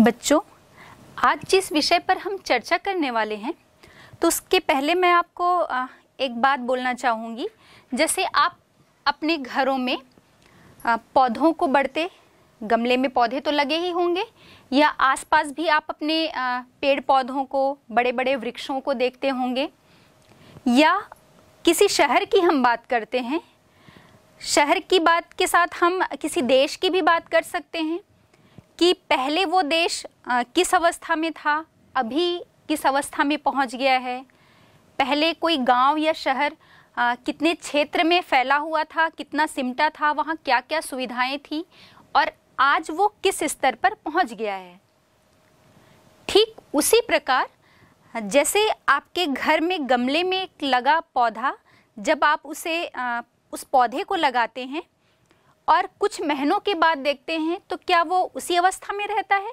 बच्चों आज जिस विषय पर हम चर्चा करने वाले हैं तो उसके पहले मैं आपको एक बात बोलना चाहूँगी जैसे आप अपने घरों में पौधों को बढ़ते गमले में पौधे तो लगे ही होंगे या आसपास भी आप अपने पेड़ पौधों को बड़े बड़े वृक्षों को देखते होंगे या किसी शहर की हम बात करते हैं शहर की बात के साथ हम किसी देश की भी बात कर सकते हैं कि पहले वो देश किस अवस्था में था अभी किस अवस्था में पहुंच गया है पहले कोई गांव या शहर कितने क्षेत्र में फैला हुआ था कितना सिमटा था वहाँ क्या क्या सुविधाएं थी और आज वो किस स्तर पर पहुँच गया है ठीक उसी प्रकार जैसे आपके घर में गमले में एक लगा पौधा जब आप उसे उस पौधे को लगाते हैं और कुछ महीनों के बाद देखते हैं तो क्या वो उसी अवस्था में रहता है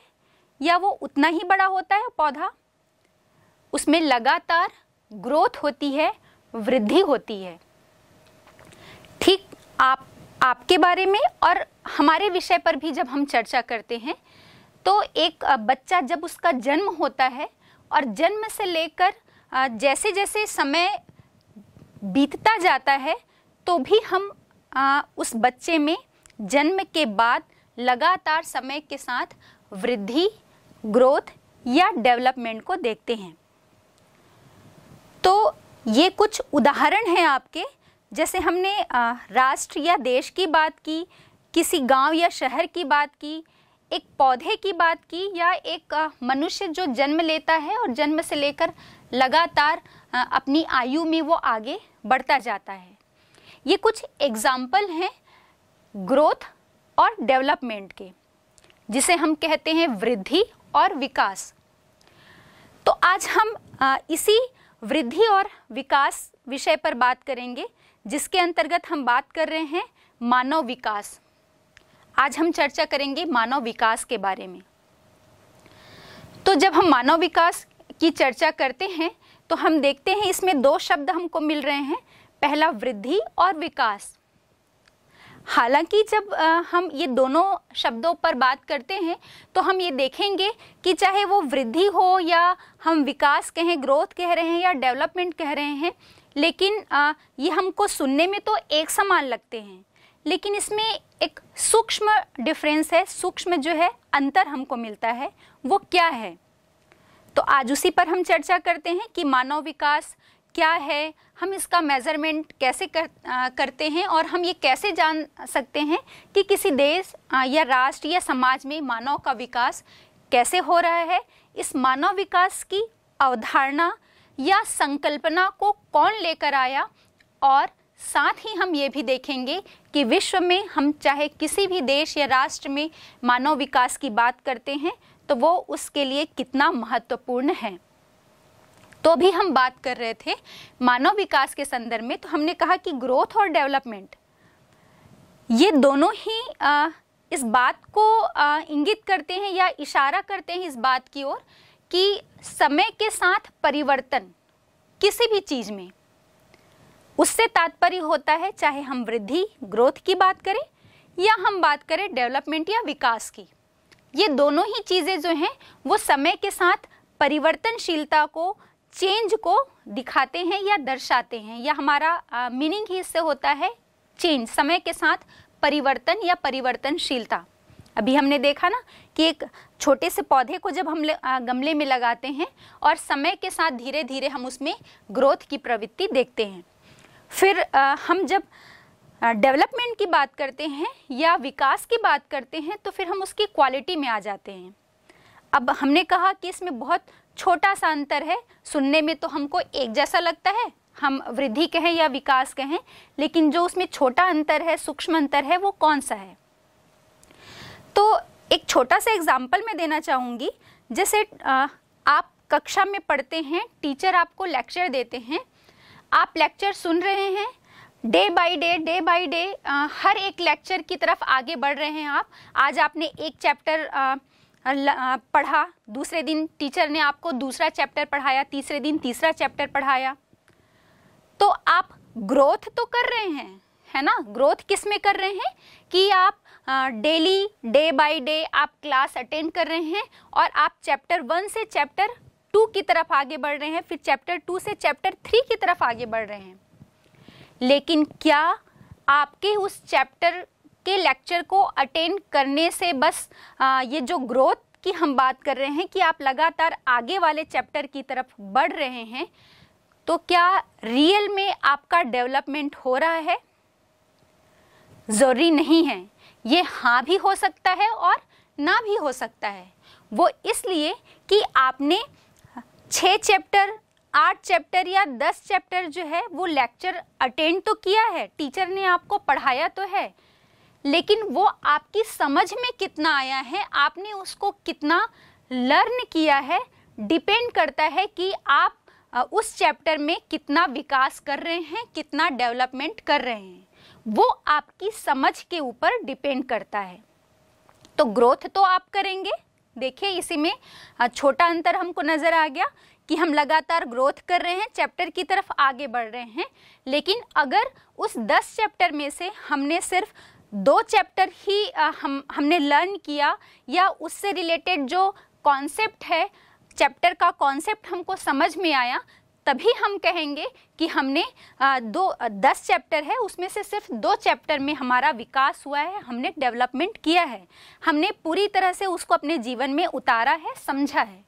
या वो उतना ही बड़ा होता है पौधा उसमें लगातार ग्रोथ होती है वृद्धि होती है ठीक आप आपके बारे में और हमारे विषय पर भी जब हम चर्चा करते हैं तो एक बच्चा जब उसका जन्म होता है और जन्म से लेकर जैसे जैसे समय बीतता जाता है तो भी हम आ, उस बच्चे में जन्म के बाद लगातार समय के साथ वृद्धि ग्रोथ या डेवलपमेंट को देखते हैं तो ये कुछ उदाहरण हैं आपके जैसे हमने राष्ट्र या देश की बात की किसी गांव या शहर की बात की एक पौधे की बात की या एक मनुष्य जो जन्म लेता है और जन्म से लेकर लगातार अपनी आयु में वो आगे बढ़ता जाता है ये कुछ एग्जाम्पल हैं ग्रोथ और डेवलपमेंट के जिसे हम कहते हैं वृद्धि और विकास तो आज हम इसी वृद्धि और विकास विषय पर बात करेंगे जिसके अंतर्गत हम बात कर रहे हैं मानव विकास आज हम चर्चा करेंगे मानव विकास के बारे में तो जब हम मानव विकास की चर्चा करते हैं तो हम देखते हैं इसमें दो शब्द हमको मिल रहे हैं पहला वृद्धि और विकास हालांकि जब हम ये दोनों शब्दों पर बात करते हैं तो हम ये देखेंगे कि चाहे वो वृद्धि हो या हम विकास कहें ग्रोथ कह रहे हैं या डेवलपमेंट कह रहे हैं लेकिन ये हमको सुनने में तो एक समान लगते हैं लेकिन इसमें एक सूक्ष्म डिफरेंस है सूक्ष्म जो है अंतर हमको मिलता है वो क्या है तो आज उसी पर हम चर्चा करते हैं कि मानव विकास क्या है हम इसका मेज़रमेंट कैसे कर, आ, करते हैं और हम ये कैसे जान सकते हैं कि किसी देश आ, या राष्ट्र या समाज में मानव का विकास कैसे हो रहा है इस मानव विकास की अवधारणा या संकल्पना को कौन लेकर आया और साथ ही हम ये भी देखेंगे कि विश्व में हम चाहे किसी भी देश या राष्ट्र में मानव विकास की बात करते हैं तो वो उसके लिए कितना महत्वपूर्ण है तो अभी हम बात कर रहे थे मानव विकास के संदर्भ में तो हमने कहा कि ग्रोथ और डेवलपमेंट ये दोनों ही आ, इस बात को आ, इंगित करते हैं या इशारा करते हैं इस बात की ओर कि समय के साथ परिवर्तन किसी भी चीज़ में उससे तात्पर्य होता है चाहे हम वृद्धि ग्रोथ की बात करें या हम बात करें डेवलपमेंट या विकास की ये दोनों ही चीज़ें जो हैं वो समय के साथ परिवर्तनशीलता को चेंज को दिखाते हैं या दर्शाते हैं या हमारा मीनिंग ही इससे होता है चेंज समय के साथ परिवर्तन या परिवर्तनशीलता अभी हमने देखा ना कि एक छोटे से पौधे को जब हम गमले में लगाते हैं और समय के साथ धीरे धीरे हम उसमें ग्रोथ की प्रवृत्ति देखते हैं फिर आ, हम जब डेवलपमेंट की बात करते हैं या विकास की बात करते हैं तो फिर हम उसकी क्वालिटी में आ जाते हैं अब हमने कहा कि इसमें बहुत छोटा सा अंतर है सुनने में तो हमको एक जैसा लगता है हम वृद्धि कहें या विकास कहें लेकिन जो उसमें छोटा अंतर है सूक्ष्म अंतर है वो कौन सा है तो एक छोटा सा एग्जाम्पल मैं देना चाहूँगी जैसे आप कक्षा में पढ़ते हैं टीचर आपको लेक्चर देते हैं आप लेक्चर सुन रहे हैं day by day day by day हर एक लेक्चर की तरफ आगे बढ़ रहे हैं आप आज आपने एक चैप्टर पढ़ा दूसरे दिन टीचर ने आपको दूसरा चैप्टर पढ़ाया तीसरे दिन तीसरा चैप्टर पढ़ाया तो आप ग्रोथ तो कर रहे हैं है ना ग्रोथ किस में कर रहे हैं कि आप डेली डे बाय डे आप क्लास अटेंड कर रहे हैं और आप चैप्टर वन से चैप्टर टू की तरफ आगे बढ़ रहे हैं फिर चैप्टर टू से चैप्टर थ्री की तरफ आगे बढ़ रहे हैं लेकिन क्या आपके उस चैप्टर के लेक्चर को अटेंड करने से बस आ, ये जो ग्रोथ की हम बात कर रहे हैं कि आप लगातार आगे वाले चैप्टर की तरफ बढ़ रहे हैं तो क्या रियल में आपका डेवलपमेंट हो रहा है ज़रूरी नहीं है ये हाँ भी हो सकता है और ना भी हो सकता है वो इसलिए कि आपने छः चैप्टर आठ चैप्टर या दस चैप्टर जो है वो लेक्चर अटेंड तो किया है टीचर ने आपको पढ़ाया तो है लेकिन वो आपकी समझ में कितना आया है आपने उसको कितना लर्न किया है डिपेंड करता है कि आप उस चैप्टर में कितना विकास कर रहे हैं कितना डेवलपमेंट कर रहे हैं वो आपकी समझ के ऊपर डिपेंड करता है तो ग्रोथ तो आप करेंगे देखिए इसी में छोटा अंतर हमको नज़र आ गया कि हम लगातार ग्रोथ कर रहे हैं चैप्टर की तरफ आगे बढ़ रहे हैं लेकिन अगर उस दस चैप्टर में से हमने सिर्फ दो चैप्टर ही आ, हम हमने लर्न किया या उससे रिलेटेड जो कॉन्सेप्ट है चैप्टर का कॉन्सेप्ट हमको समझ में आया तभी हम कहेंगे कि हमने दो दस चैप्टर है उसमें से सिर्फ दो चैप्टर में हमारा विकास हुआ है हमने डेवलपमेंट किया है हमने पूरी तरह से उसको अपने जीवन में उतारा है समझा है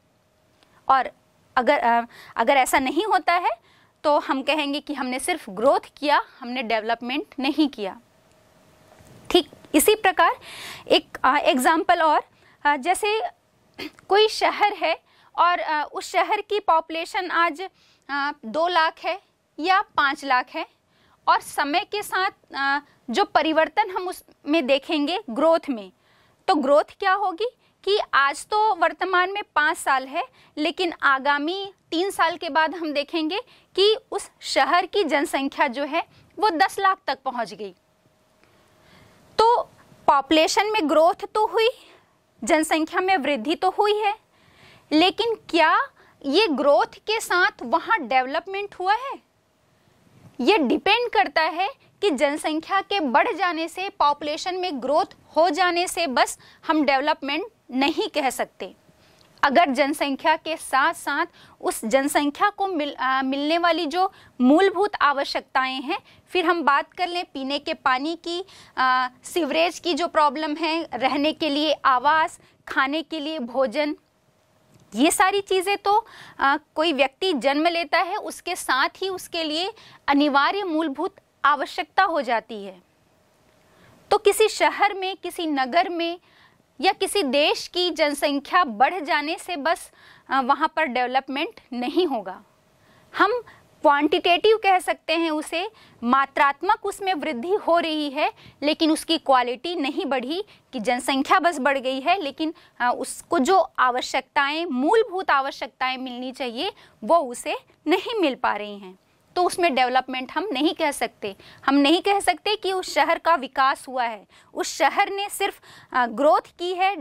और अगर अगर ऐसा नहीं होता है तो हम कहेंगे कि हमने सिर्फ ग्रोथ किया हमने डेवलपमेंट नहीं किया ठीक इसी प्रकार एक एग्ज़ाम्पल और जैसे कोई शहर है और उस शहर की पॉपुलेशन आज दो लाख है या पाँच लाख है और समय के साथ जो परिवर्तन हम उसमें देखेंगे ग्रोथ में तो ग्रोथ क्या होगी कि आज तो वर्तमान में पाँच साल है लेकिन आगामी तीन साल के बाद हम देखेंगे कि उस शहर की जनसंख्या जो है वो दस लाख तक पहुंच गई तो पॉपुलेशन में ग्रोथ तो हुई जनसंख्या में वृद्धि तो हुई है लेकिन क्या ये ग्रोथ के साथ वहाँ डेवलपमेंट हुआ है ये डिपेंड करता है कि जनसंख्या के बढ़ जाने से पॉपुलेशन में ग्रोथ हो जाने से बस हम डेवलपमेंट नहीं कह सकते अगर जनसंख्या के साथ साथ उस जनसंख्या को मिल आ, मिलने वाली जो मूलभूत आवश्यकताएं हैं फिर हम बात कर लें पीने के पानी की आ, सिवरेज की जो प्रॉब्लम है रहने के लिए आवास खाने के लिए भोजन ये सारी चीज़ें तो आ, कोई व्यक्ति जन्म लेता है उसके साथ ही उसके लिए अनिवार्य मूलभूत आवश्यकता हो जाती है तो किसी शहर में किसी नगर में या किसी देश की जनसंख्या बढ़ जाने से बस वहाँ पर डेवलपमेंट नहीं होगा हम क्वांटिटेटिव कह सकते हैं उसे मात्रात्मक उसमें वृद्धि हो रही है लेकिन उसकी क्वालिटी नहीं बढ़ी कि जनसंख्या बस बढ़ गई है लेकिन उसको जो आवश्यकताएं मूलभूत आवश्यकताएं मिलनी चाहिए वो उसे नहीं मिल पा रही हैं तो उसमें डेवलपमेंट हम नहीं कह सकते हम नहीं कह सकते कि उस शहर का विकास हुआ है उस शहर ने सिर्फ ग्रोथ की है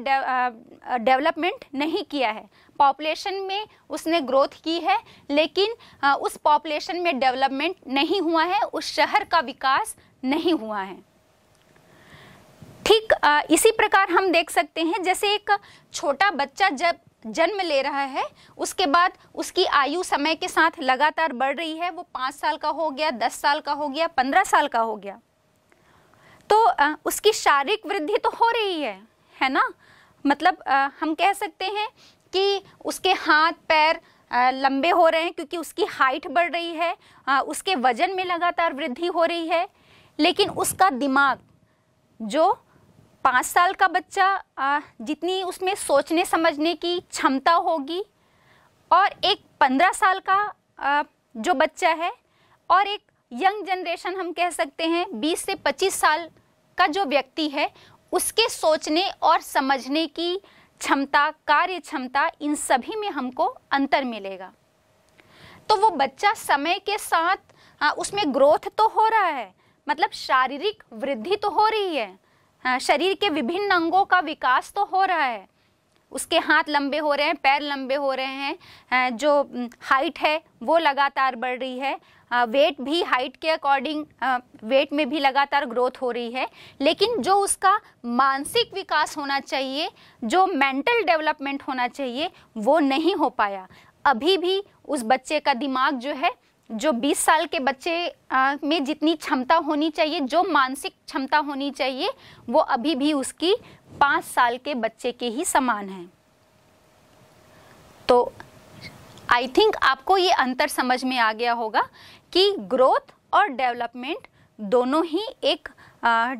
डेवलपमेंट नहीं किया है पॉपुलेशन में उसने ग्रोथ की है लेकिन उस पॉपुलेशन में डेवलपमेंट नहीं हुआ है उस शहर का विकास नहीं हुआ है ठीक इसी प्रकार हम देख सकते हैं जैसे एक छोटा बच्चा जब जन्म ले रहा है उसके बाद उसकी आयु समय के साथ लगातार बढ़ रही है वो पाँच साल का हो गया दस साल का हो गया पंद्रह साल का हो गया तो आ, उसकी शारीरिक वृद्धि तो हो रही है है ना मतलब आ, हम कह सकते हैं कि उसके हाथ पैर लंबे हो रहे हैं क्योंकि उसकी हाइट बढ़ रही है आ, उसके वजन में लगातार वृद्धि हो रही है लेकिन उसका दिमाग जो पाँच साल का बच्चा जितनी उसमें सोचने समझने की क्षमता होगी और एक पंद्रह साल का जो बच्चा है और एक यंग जनरेशन हम कह सकते हैं बीस से पच्चीस साल का जो व्यक्ति है उसके सोचने और समझने की क्षमता कार्य क्षमता इन सभी में हमको अंतर मिलेगा तो वो बच्चा समय के साथ हाँ, उसमें ग्रोथ तो हो रहा है मतलब शारीरिक वृद्धि तो हो रही है शरीर के विभिन्न अंगों का विकास तो हो रहा है उसके हाथ लंबे हो रहे हैं पैर लंबे हो रहे हैं जो हाइट है वो लगातार बढ़ रही है वेट भी हाइट के अकॉर्डिंग वेट में भी लगातार ग्रोथ हो रही है लेकिन जो उसका मानसिक विकास होना चाहिए जो मेंटल डेवलपमेंट होना चाहिए वो नहीं हो पाया अभी भी उस बच्चे का दिमाग जो है जो 20 साल के बच्चे आ, में जितनी क्षमता होनी चाहिए जो मानसिक क्षमता होनी चाहिए वो अभी भी उसकी पाँच साल के बच्चे के ही समान है तो आई थिंक आपको ये अंतर समझ में आ गया होगा कि ग्रोथ और डेवलपमेंट दोनों ही एक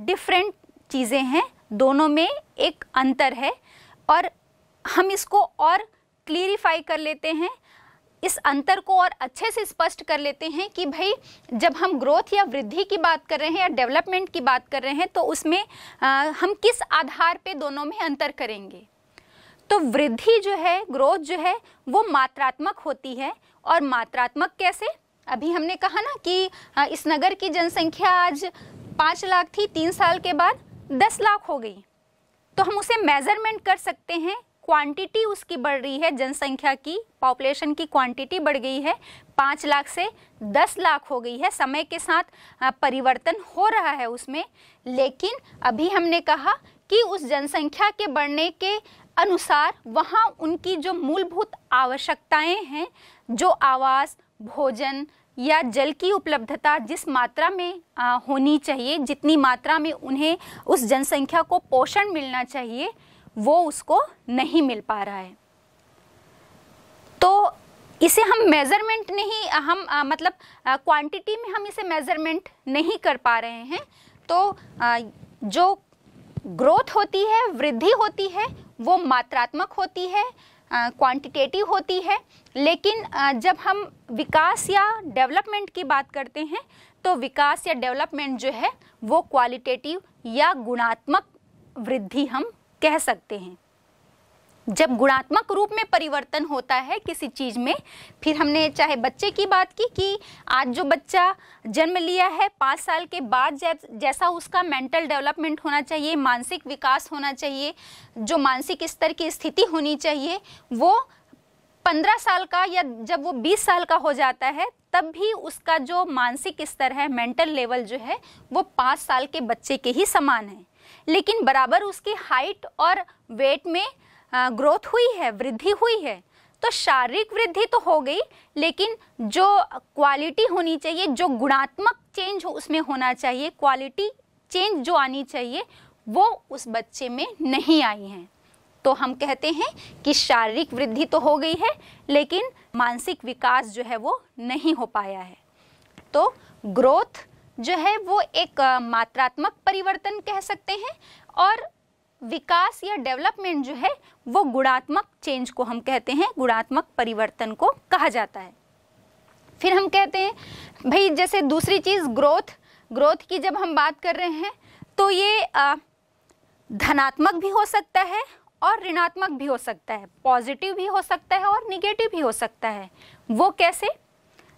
डिफरेंट चीज़ें हैं दोनों में एक अंतर है और हम इसको और क्लियरिफाई कर लेते हैं इस अंतर को और अच्छे से स्पष्ट कर लेते हैं कि भाई जब हम ग्रोथ या वृद्धि की बात कर रहे हैं या डेवलपमेंट की बात कर रहे हैं तो उसमें आ, हम किस आधार पे दोनों में अंतर करेंगे तो वृद्धि जो है ग्रोथ जो है वो मात्रात्मक होती है और मात्रात्मक कैसे अभी हमने कहा ना कि इस नगर की जनसंख्या आज पाँच लाख थी तीन साल के बाद दस लाख हो गई तो हम उसे मेज़रमेंट कर सकते हैं क्वांटिटी उसकी बढ़ रही है जनसंख्या की पॉपुलेशन की क्वांटिटी बढ़ गई है पाँच लाख से दस लाख हो गई है समय के साथ परिवर्तन हो रहा है उसमें लेकिन अभी हमने कहा कि उस जनसंख्या के बढ़ने के अनुसार वहाँ उनकी जो मूलभूत आवश्यकताएं हैं जो आवास भोजन या जल की उपलब्धता जिस मात्रा में आ, होनी चाहिए जितनी मात्रा में उन्हें उस जनसंख्या को पोषण मिलना चाहिए वो उसको नहीं मिल पा रहा है तो इसे हम मेज़रमेंट नहीं हम आ, मतलब क्वांटिटी में हम इसे मेज़रमेंट नहीं कर पा रहे हैं तो आ, जो ग्रोथ होती है वृद्धि होती है वो मात्रात्मक होती है क्वांटिटेटिव होती है लेकिन आ, जब हम विकास या डेवलपमेंट की बात करते हैं तो विकास या डेवलपमेंट जो है वो क्वालिटेटिव या गुणात्मक वृद्धि हम कह सकते हैं जब गुणात्मक रूप में परिवर्तन होता है किसी चीज़ में फिर हमने चाहे बच्चे की बात की कि आज जो बच्चा जन्म लिया है पाँच साल के बाद जैसा उसका मेंटल डेवलपमेंट होना चाहिए मानसिक विकास होना चाहिए जो मानसिक स्तर की स्थिति होनी चाहिए वो पंद्रह साल का या जब वो बीस साल का हो जाता है तब भी उसका जो मानसिक स्तर है मेंटल लेवल जो है वो पाँच साल के बच्चे के ही समान है लेकिन बराबर उसकी हाइट और वेट में ग्रोथ हुई है वृद्धि हुई है तो शारीरिक वृद्धि तो हो गई लेकिन जो क्वालिटी होनी चाहिए जो गुणात्मक चेंज उसमें होना चाहिए क्वालिटी चेंज जो आनी चाहिए वो उस बच्चे में नहीं आई हैं तो हम कहते हैं कि शारीरिक वृद्धि तो हो गई है लेकिन मानसिक विकास जो है वो नहीं हो पाया है तो ग्रोथ जो है वो एक मात्रात्मक परिवर्तन कह सकते हैं और विकास या डेवलपमेंट जो है वो गुणात्मक चेंज को हम कहते हैं गुणात्मक परिवर्तन को कहा जाता है फिर हम कहते हैं भाई जैसे दूसरी चीज़ ग्रोथ ग्रोथ की जब हम बात कर रहे हैं तो ये धनात्मक भी हो सकता है और ऋणात्मक भी हो सकता है पॉजिटिव भी हो सकता है और निगेटिव भी हो सकता है वो कैसे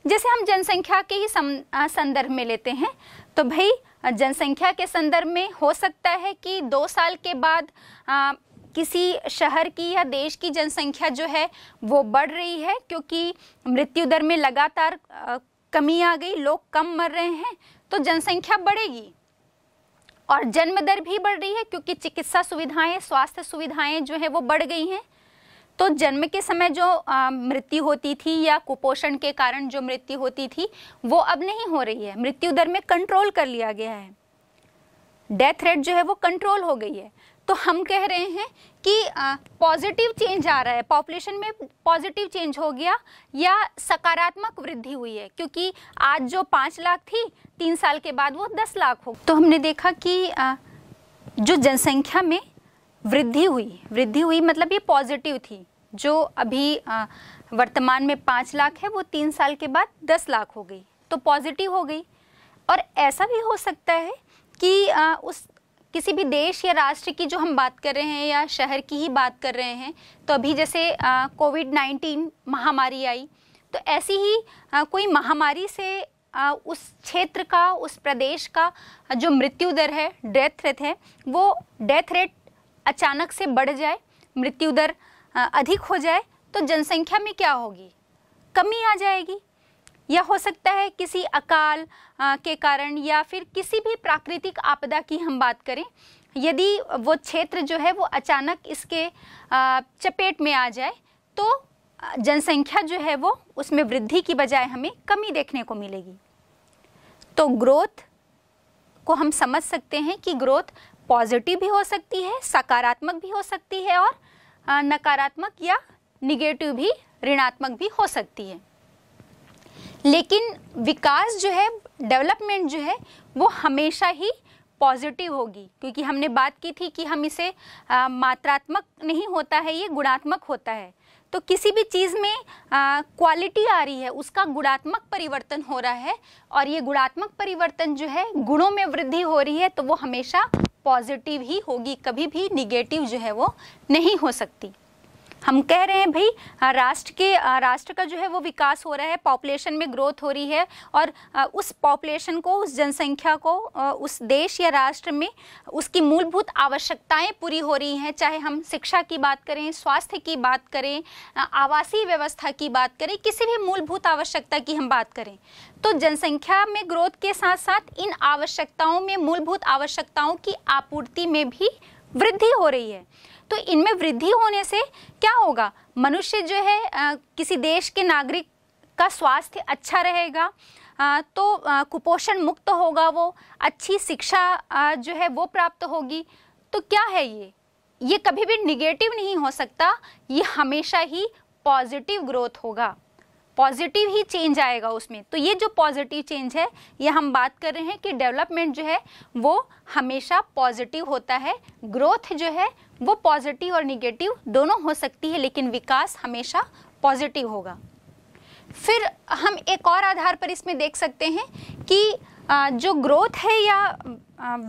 जैसे हम जनसंख्या के ही संदर्भ में लेते हैं तो भाई जनसंख्या के संदर्भ में हो सकता है कि दो साल के बाद आ, किसी शहर की या देश की जनसंख्या जो है वो बढ़ रही है क्योंकि मृत्यु दर में लगातार आ, कमी आ गई लोग कम मर रहे हैं तो जनसंख्या बढ़ेगी और जन्म दर भी बढ़ रही है क्योंकि चिकित्सा सुविधाएं स्वास्थ्य सुविधाएं जो है वो बढ़ गई हैं तो जन्म के समय जो मृत्यु होती थी या कुपोषण के कारण जो मृत्यु होती थी वो अब नहीं हो रही है मृत्यु दर में कंट्रोल कर लिया गया है डेथ रेट जो है वो कंट्रोल हो गई है तो हम कह रहे हैं कि पॉजिटिव चेंज आ रहा है पॉपुलेशन में पॉजिटिव चेंज हो गया या सकारात्मक वृद्धि हुई है क्योंकि आज जो पाँच लाख थी तीन साल के बाद वो दस लाख हो तो हमने देखा कि आ, जो जनसंख्या में वृद्धि हुई वृद्धि हुई मतलब ये पॉजिटिव थी जो अभी वर्तमान में पाँच लाख है वो तीन साल के बाद दस लाख हो गई तो पॉजिटिव हो गई और ऐसा भी हो सकता है कि आ, उस किसी भी देश या राष्ट्र की जो हम बात कर रहे हैं या शहर की ही बात कर रहे हैं तो अभी जैसे कोविड नाइन्टीन महामारी आई तो ऐसी ही आ, कोई महामारी से आ, उस क्षेत्र का उस प्रदेश का जो मृत्यु दर है डेथ रेट है वो डेथ रेट अचानक से बढ़ जाए मृत्यु दर अधिक हो जाए तो जनसंख्या में क्या होगी कमी आ जाएगी या हो सकता है किसी अकाल के कारण या फिर किसी भी प्राकृतिक आपदा की हम बात करें यदि वो क्षेत्र जो है वो अचानक इसके चपेट में आ जाए तो जनसंख्या जो है वो उसमें वृद्धि की बजाय हमें कमी देखने को मिलेगी तो ग्रोथ को हम समझ सकते हैं कि ग्रोथ पॉजिटिव भी हो सकती है सकारात्मक भी हो सकती है और नकारात्मक या निगेटिव भी ऋणात्मक भी हो सकती है लेकिन विकास जो है डेवलपमेंट जो है वो हमेशा ही पॉजिटिव होगी क्योंकि हमने बात की थी कि हम इसे आ, मात्रात्मक नहीं होता है ये गुणात्मक होता है तो किसी भी चीज़ में क्वालिटी आ रही है उसका गुणात्मक परिवर्तन हो रहा है और ये गुणात्मक परिवर्तन जो है गुणों में वृद्धि हो रही है तो वो हमेशा पॉजिटिव ही होगी कभी भी निगेटिव जो है वो नहीं हो सकती हम कह रहे हैं भाई राष्ट्र के राष्ट्र का जो है वो विकास हो रहा है पॉपुलेशन में ग्रोथ हो रही है और उस पॉपुलेशन को उस जनसंख्या को उस देश या राष्ट्र में उसकी मूलभूत आवश्यकताएं पूरी हो रही हैं चाहे हम शिक्षा की बात करें स्वास्थ्य की बात करें आवासीय व्यवस्था की बात करें किसी भी मूलभूत आवश्यकता की हम बात करें तो जनसंख्या में ग्रोथ के साथ साथ इन आवश्यकताओं में मूलभूत आवश्यकताओं की आपूर्ति में भी वृद्धि हो रही है तो इनमें वृद्धि होने से क्या होगा मनुष्य जो है आ, किसी देश के नागरिक का स्वास्थ्य अच्छा रहेगा आ, तो आ, कुपोषण मुक्त होगा वो अच्छी शिक्षा जो है वो प्राप्त होगी तो क्या है ये ये कभी भी निगेटिव नहीं हो सकता ये हमेशा ही पॉजिटिव ग्रोथ होगा पॉजिटिव ही चेंज आएगा उसमें तो ये जो पॉजिटिव चेंज है ये हम बात कर रहे हैं कि डेवलपमेंट जो है वो हमेशा पॉजिटिव होता है ग्रोथ जो है वो पॉजिटिव और निगेटिव दोनों हो सकती है लेकिन विकास हमेशा पॉजिटिव होगा फिर हम एक और आधार पर इसमें देख सकते हैं कि जो ग्रोथ है या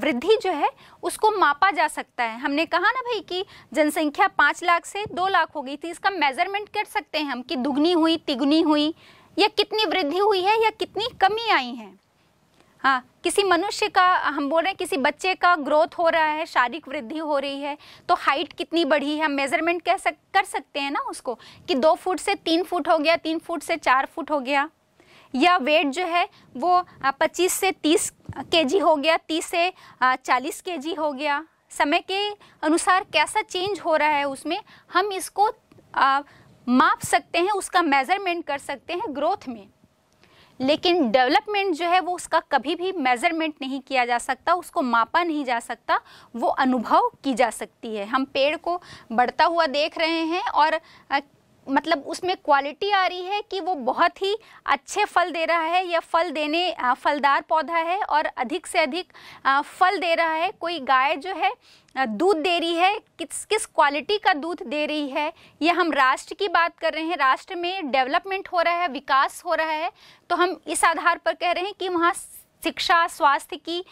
वृद्धि जो है उसको मापा जा सकता है हमने कहा ना भाई कि जनसंख्या पाँच लाख से दो लाख हो गई थी तो इसका मेजरमेंट कर सकते हैं हम कि दुगनी हुई तिगुनी हुई या कितनी वृद्धि हुई है या कितनी कमी आई है हाँ किसी मनुष्य का हम बोल रहे हैं किसी बच्चे का ग्रोथ हो रहा है शारीरिक वृद्धि हो रही है तो हाइट कितनी बढ़ी है हम मेजरमेंट कह सक कर सकते हैं ना उसको कि दो फुट से तीन फुट हो गया तीन फुट से चार फुट हो गया या वेट जो है वो पच्चीस से तीस के हो गया तीस से चालीस के हो गया समय के अनुसार कैसा चेंज हो रहा है उसमें हम इसको आ, माप सकते हैं उसका मेज़रमेंट कर सकते हैं ग्रोथ में लेकिन डेवलपमेंट जो है वो उसका कभी भी मेज़रमेंट नहीं किया जा सकता उसको मापा नहीं जा सकता वो अनुभव की जा सकती है हम पेड़ को बढ़ता हुआ देख रहे हैं और मतलब उसमें क्वालिटी आ रही है कि वो बहुत ही अच्छे फल दे रहा है या फल देने फलदार पौधा है और अधिक से अधिक फल दे रहा है कोई गाय जो है दूध दे रही है किस किस क्वालिटी का दूध दे रही है यह हम राष्ट्र की बात कर रहे हैं राष्ट्र में डेवलपमेंट हो रहा है विकास हो रहा है तो हम इस आधार पर कह रहे हैं कि वहाँ शिक्षा स्वास्थ्य की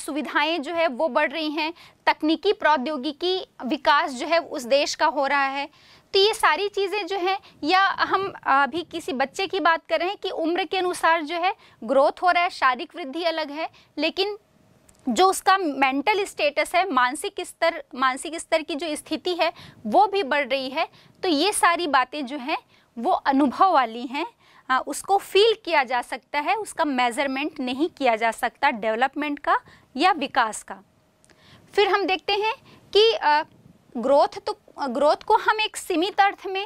सुविधाएं जो है वो बढ़ रही हैं तकनीकी प्रौद्योगिकी विकास जो है उस देश का हो रहा है तो ये सारी चीज़ें जो हैं या हम अभी किसी बच्चे की बात कर रहे हैं कि उम्र के अनुसार जो है ग्रोथ हो रहा है शारीरिक वृद्धि अलग है लेकिन जो उसका मेंटल स्टेटस है मानसिक स्तर मानसिक स्तर की जो स्थिति है वो भी बढ़ रही है तो ये सारी बातें जो हैं वो अनुभव वाली हैं हाँ, उसको फील किया जा सकता है उसका मेज़रमेंट नहीं किया जा सकता डेवलपमेंट का या विकास का फिर हम देखते हैं कि आ, ग्रोथ तो ग्रोथ को हम एक सीमित अर्थ में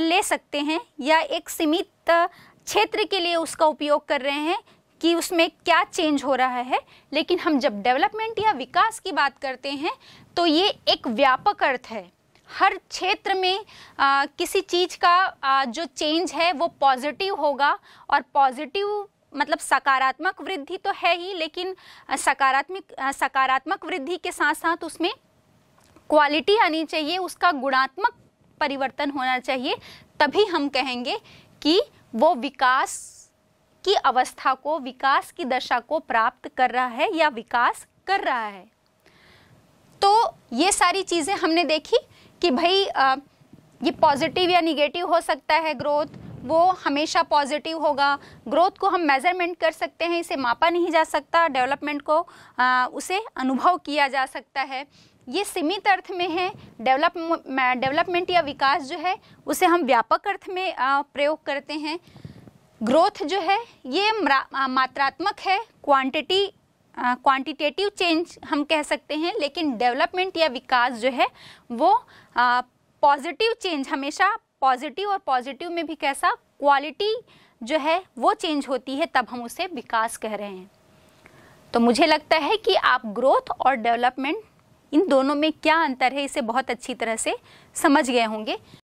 ले सकते हैं या एक सीमित क्षेत्र के लिए उसका उपयोग कर रहे हैं कि उसमें क्या चेंज हो रहा है लेकिन हम जब डेवलपमेंट या विकास की बात करते हैं तो ये एक व्यापक अर्थ है हर क्षेत्र में आ, किसी चीज़ का आ, जो चेंज है वो पॉजिटिव होगा और पॉजिटिव मतलब सकारात्मक वृद्धि तो है ही लेकिन सकारात्मक सकारात्मक वृद्धि के साथ साथ उसमें क्वालिटी आनी चाहिए उसका गुणात्मक परिवर्तन होना चाहिए तभी हम कहेंगे कि वो विकास की अवस्था को विकास की दशा को प्राप्त कर रहा है या विकास कर रहा है तो ये सारी चीज़ें हमने देखी कि भाई आ, ये पॉजिटिव या निगेटिव हो सकता है ग्रोथ वो हमेशा पॉजिटिव होगा ग्रोथ को हम मेज़रमेंट कर सकते हैं इसे मापा नहीं जा सकता डेवलपमेंट को आ, उसे अनुभव किया जा सकता है ये सीमित अर्थ में है डेवलप डेवलपमेंट या विकास जो है उसे हम व्यापक अर्थ में प्रयोग करते हैं ग्रोथ जो है ये मात्रात्मक है क्वांटिटी क्वांटिटेटिव चेंज हम कह सकते हैं लेकिन डेवलपमेंट या विकास जो है वो पॉजिटिव चेंज हमेशा पॉजिटिव और पॉजिटिव में भी कैसा क्वालिटी जो है वो चेंज होती है तब हम उसे विकास कह रहे हैं तो मुझे लगता है कि आप ग्रोथ और डेवलपमेंट इन दोनों में क्या अंतर है इसे बहुत अच्छी तरह से समझ गए होंगे